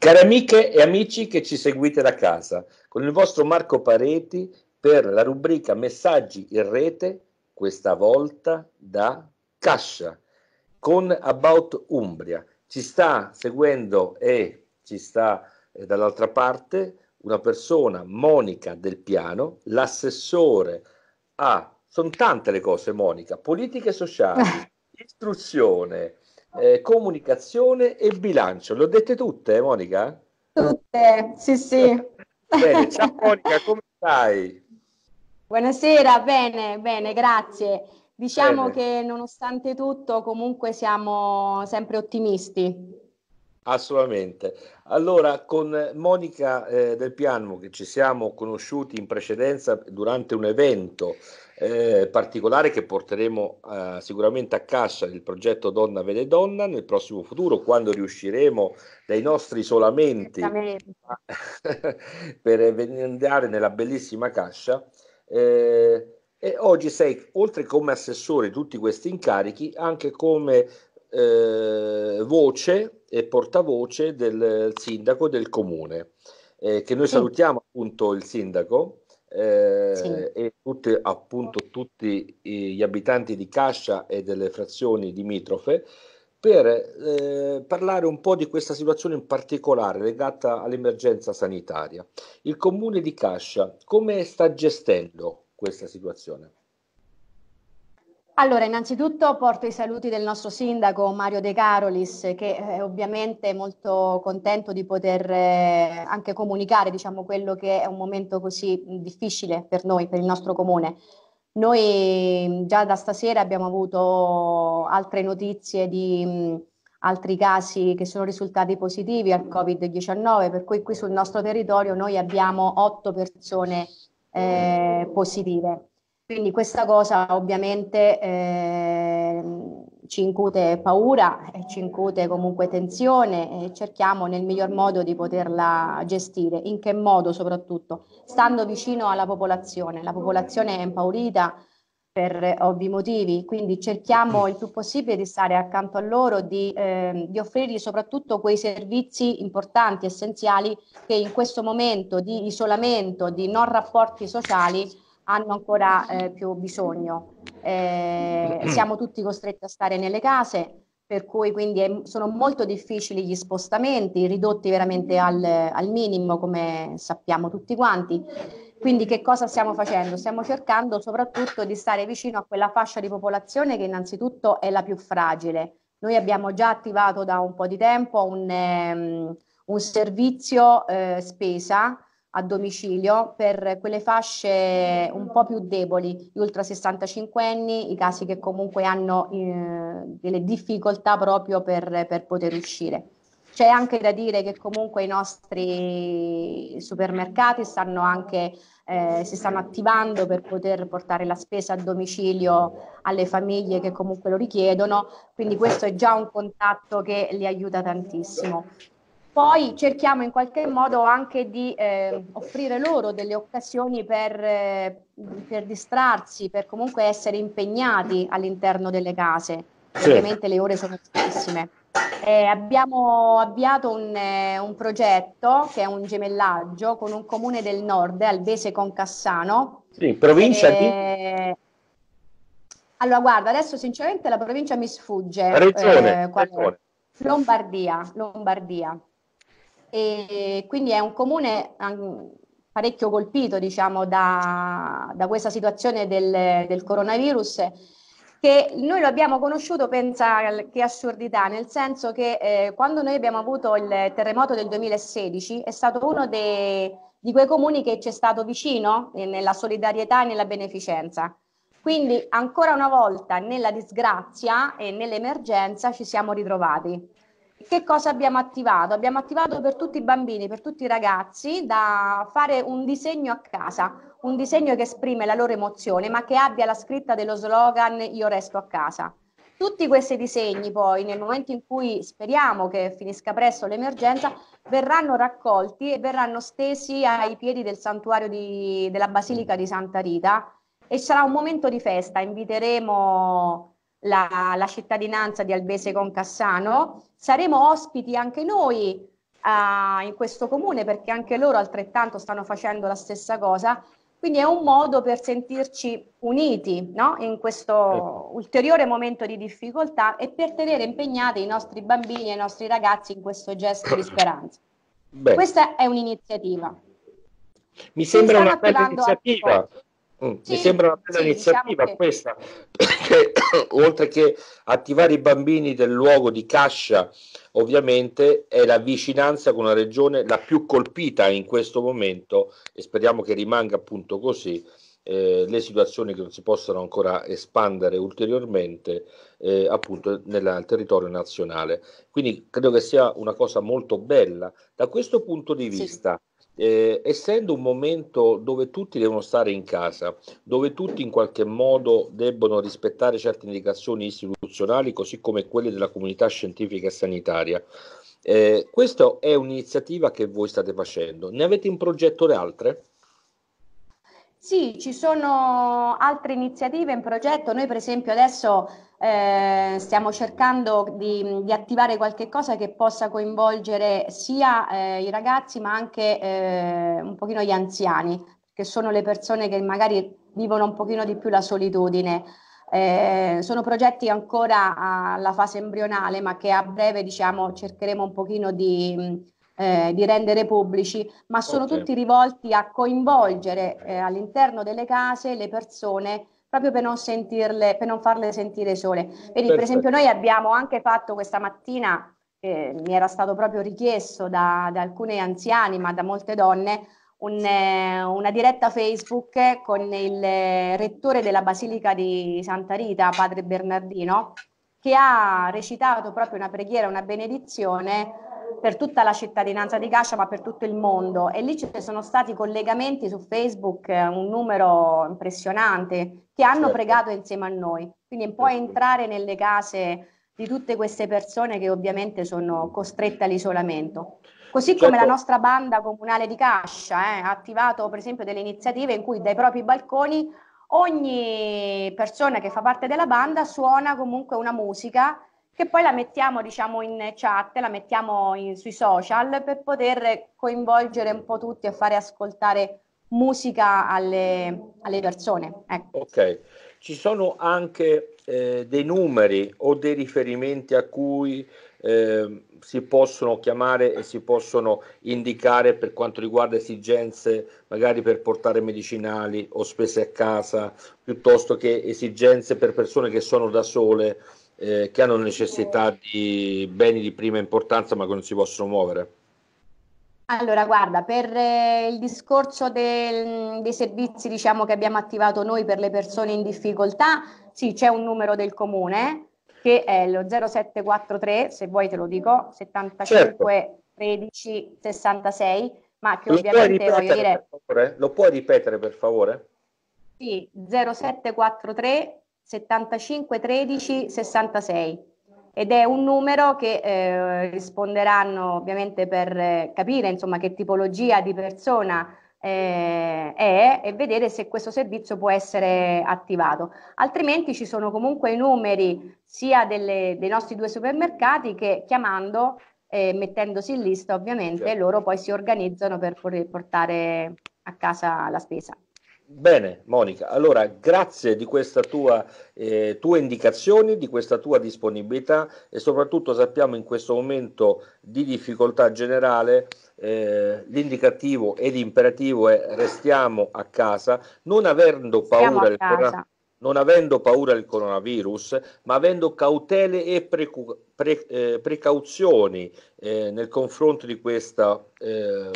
Cari amiche e amici che ci seguite da casa, con il vostro Marco Pareti per la rubrica Messaggi in rete, questa volta da Cascia, con About Umbria. Ci sta seguendo e ci sta eh, dall'altra parte una persona, Monica Del Piano, l'assessore a... Sono tante le cose, Monica, politiche sociali, istruzione, eh, comunicazione e bilancio. Le ho dette tutte, Monica? Tutte, sì, sì. bene, ciao Monica, come stai? Buonasera, bene, bene, grazie. Diciamo bene. che nonostante tutto comunque siamo sempre ottimisti. Assolutamente. Allora, con Monica eh, Del Piano, che ci siamo conosciuti in precedenza durante un evento eh, particolare che porteremo eh, sicuramente a cassa del progetto Donna Vede Donna nel prossimo futuro, quando riusciremo dai nostri isolamenti per andare nella bellissima cassa. Eh, e oggi sei, oltre come assessore di tutti questi incarichi, anche come eh, voce e portavoce del sindaco del comune, eh, che noi sì. salutiamo appunto il sindaco eh, sì. e tutti, appunto tutti gli abitanti di Cascia e delle frazioni limitrofe per eh, parlare un po' di questa situazione in particolare legata all'emergenza sanitaria. Il comune di Cascia come sta gestendo questa situazione? Allora, innanzitutto porto i saluti del nostro sindaco Mario De Carolis, che eh, è ovviamente molto contento di poter eh, anche comunicare diciamo, quello che è un momento così difficile per noi, per il nostro comune. Noi mm, già da stasera abbiamo avuto altre notizie di mm, altri casi che sono risultati positivi al Covid-19, per cui qui sul nostro territorio noi abbiamo otto persone eh, positive. Quindi questa cosa ovviamente eh, ci incute paura, ci incute comunque tensione e cerchiamo nel miglior modo di poterla gestire. In che modo soprattutto? Stando vicino alla popolazione. La popolazione è impaurita per ovvi motivi, quindi cerchiamo il più possibile di stare accanto a loro, di, eh, di offrirgli soprattutto quei servizi importanti, essenziali, che in questo momento di isolamento, di non rapporti sociali, hanno ancora eh, più bisogno. Eh, mm. siamo tutti costretti a stare nelle case, per cui quindi è, sono molto difficili gli spostamenti, ridotti veramente al, al minimo, come sappiamo tutti quanti. Quindi che cosa stiamo facendo? Stiamo cercando soprattutto di stare vicino a quella fascia di popolazione che innanzitutto è la più fragile. Noi abbiamo già attivato da un po' di tempo un, um, un servizio eh, spesa a domicilio per quelle fasce un po' più deboli, gli ultra 65 anni, i casi che comunque hanno eh, delle difficoltà proprio per, per poter uscire. C'è anche da dire che comunque i nostri supermercati stanno anche eh, si stanno attivando per poter portare la spesa a domicilio alle famiglie che comunque lo richiedono, quindi questo è già un contatto che li aiuta tantissimo poi cerchiamo in qualche modo anche di eh, offrire loro delle occasioni per, eh, per, distrarsi, per comunque essere impegnati all'interno delle case. Sì. Ovviamente le ore sono pochissime. Eh, abbiamo avviato un, eh, un, progetto che è un gemellaggio con un comune del nord, Albese con Cassano. Sì, provincia di... Eh, allora, guarda, adesso sinceramente la provincia mi sfugge. Regione, eh, regione. Lombardia, Lombardia e quindi è un comune parecchio colpito diciamo, da, da, questa situazione del, del, coronavirus che noi lo abbiamo conosciuto, pensa che assurdità, nel senso che eh, quando noi abbiamo avuto il terremoto del 2016 è stato uno dei, di quei comuni che ci è stato vicino eh, nella solidarietà e nella beneficenza. Quindi ancora una volta nella disgrazia e nell'emergenza ci siamo ritrovati che cosa abbiamo attivato? Abbiamo attivato per tutti i bambini, per tutti i ragazzi, da fare un disegno a casa, un disegno che esprime la loro emozione, ma che abbia la scritta dello slogan Io resto a casa. Tutti questi disegni poi, nel momento in cui speriamo che finisca presto l'emergenza, verranno raccolti e verranno stesi ai piedi del santuario di, della Basilica di Santa Rita e sarà un momento di festa. Inviteremo la, la cittadinanza di Albese con Cassano, saremo ospiti anche noi uh, in questo comune perché anche loro altrettanto stanno facendo la stessa cosa. Quindi è un modo per sentirci uniti no? in questo certo. ulteriore momento di difficoltà e per tenere impegnati i nostri bambini e i nostri ragazzi in questo gesto di speranza. Beh. Questa è un'iniziativa. Mi sembra una bella iniziativa. Altri Mm. Sì, Mi sembra una bella sì, diciamo iniziativa diciamo che... questa, perché oltre che attivare i bambini del luogo di Cascia, ovviamente è la vicinanza con la regione la più colpita in questo momento e speriamo che rimanga appunto così. Eh, le situazioni che non si possano ancora espandere ulteriormente eh, appunto nel territorio nazionale. Quindi credo che sia una cosa molto bella. Da questo punto di vista, eh, essendo un momento dove tutti devono stare in casa, dove tutti in qualche modo debbono rispettare certe indicazioni istituzionali, così come quelle della comunità scientifica e sanitaria. Eh, questa è un'iniziativa che voi state facendo. Ne avete in progetto le altre? Sì, ci sono altre iniziative in progetto. Noi per esempio adesso eh, stiamo cercando di, di, attivare qualche cosa che possa coinvolgere sia eh, i ragazzi ma anche eh, un pochino gli anziani, che sono le persone che magari vivono un pochino di più la solitudine. Eh, sono progetti ancora alla fase embrionale ma che a breve diciamo cercheremo un pochino di eh, di rendere pubblici, ma sono okay. tutti rivolti a coinvolgere eh, all'interno delle case le persone proprio per non, sentirle, per non farle sentire sole. Vedi, Perfetto. per esempio, noi abbiamo anche fatto questa mattina, eh, mi era stato proprio richiesto da, da alcuni anziani, ma da molte donne, un, eh, una diretta Facebook con il eh, rettore della Basilica di Santa Rita, padre Bernardino, che ha recitato proprio una preghiera, una benedizione per tutta la cittadinanza di Cascia, ma per tutto il mondo. E lì ci sono stati collegamenti su Facebook, eh, un numero impressionante, che hanno certo. pregato insieme a noi. Quindi un puoi certo. entrare nelle case di tutte queste persone che ovviamente sono costrette all'isolamento. Così certo. come la certo. nostra banda comunale di Cascia eh, ha attivato per esempio delle iniziative in cui dai propri balconi ogni persona che fa parte della banda suona comunque una musica che poi la mettiamo diciamo in chat, la mettiamo in, sui social per poter coinvolgere un po' tutti e fare ascoltare musica alle, alle persone. Ecco. Ok, ci sono anche eh, dei numeri o dei riferimenti a cui eh, si possono chiamare e si possono indicare per quanto riguarda esigenze magari per portare medicinali o spese a casa, piuttosto che esigenze per persone che sono da sole eh, che hanno necessità di beni di prima importanza ma che non si possono muovere? Allora, guarda, per eh, il discorso del, dei servizi diciamo, che abbiamo attivato noi per le persone in difficoltà, sì, c'è un numero del comune che è lo 0743, se vuoi te lo dico, 75 certo. 13 66, ma che lo ovviamente puoi voglio dire... Lo puoi ripetere per favore? Sì, 0743 75 13 66 ed è un numero che eh, risponderanno ovviamente per eh, capire insomma che tipologia di persona eh, è e vedere se questo servizio può essere attivato. Altrimenti ci sono comunque i numeri sia delle, dei nostri due supermercati che chiamando e eh, mettendosi in lista ovviamente certo. loro poi si organizzano per portare a casa la spesa. Bene, Monica, allora grazie di queste eh, tue indicazioni, di questa tua disponibilità e soprattutto sappiamo in questo momento di difficoltà generale eh, l'indicativo ed imperativo è restiamo a casa, non avendo paura del coronavirus non avendo paura del coronavirus, ma avendo cautele e pre, pre, eh, precauzioni eh, nel confronto di questa eh,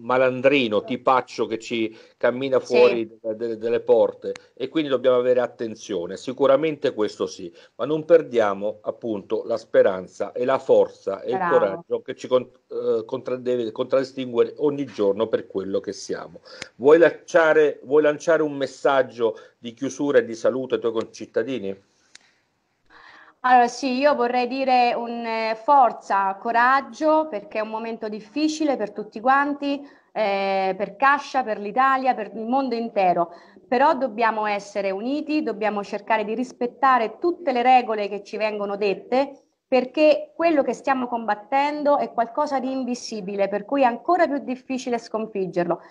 malandrino, tipaccio che ci cammina fuori sì. de, de, delle porte e quindi dobbiamo avere attenzione, sicuramente questo sì, ma non perdiamo appunto la speranza e la forza e Bravo. il coraggio che ci con, eh, contra, deve contraddistinguere ogni giorno per quello che siamo. Vuoi lanciare, vuoi lanciare un messaggio di chiusura e di saluto ai tuoi concittadini? Allora sì, io vorrei dire un, eh, forza, coraggio, perché è un momento difficile per tutti quanti, eh, per Cascia, per l'Italia, per il mondo intero. Però dobbiamo essere uniti, dobbiamo cercare di rispettare tutte le regole che ci vengono dette, perché quello che stiamo combattendo è qualcosa di invisibile, per cui è ancora più difficile sconfiggerlo.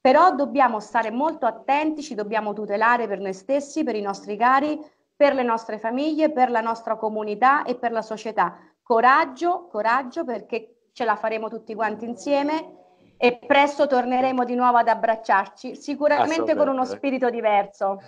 Però dobbiamo stare molto attenti, ci dobbiamo tutelare per noi stessi, per i nostri cari, per le nostre famiglie, per la nostra comunità e per la società. Coraggio, coraggio perché ce la faremo tutti quanti insieme e presto torneremo di nuovo ad abbracciarci, sicuramente con uno spirito diverso.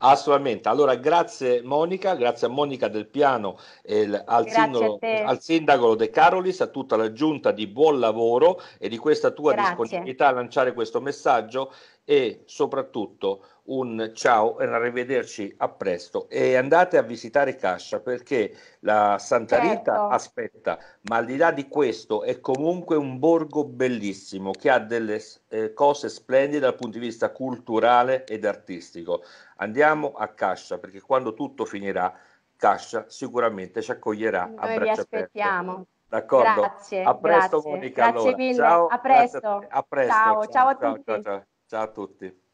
Assolutamente, allora grazie Monica, grazie a Monica del Piano, eh, al, sindaco, al, sindaco, De Carolis, a tutta la giunta di buon lavoro e di questa tua grazie. disponibilità a lanciare questo messaggio e soprattutto un ciao e un arrivederci a presto e andate a visitare Cascia perché la Santa Rita certo. aspetta, ma al di là di questo è comunque un borgo bellissimo che ha delle eh, cose splendide dal punto di vista culturale ed artistico. Andiamo a Cascia perché quando tutto finirà Cascia sicuramente ci accoglierà Noi a braccia Aperte. D'accordo? Grazie. A presto grazie. Monica. Grazie allora. mille. Ciao. A presto. A presto. Ciao, ciao, ciao a tutti. Ciao, Ciao a tutti.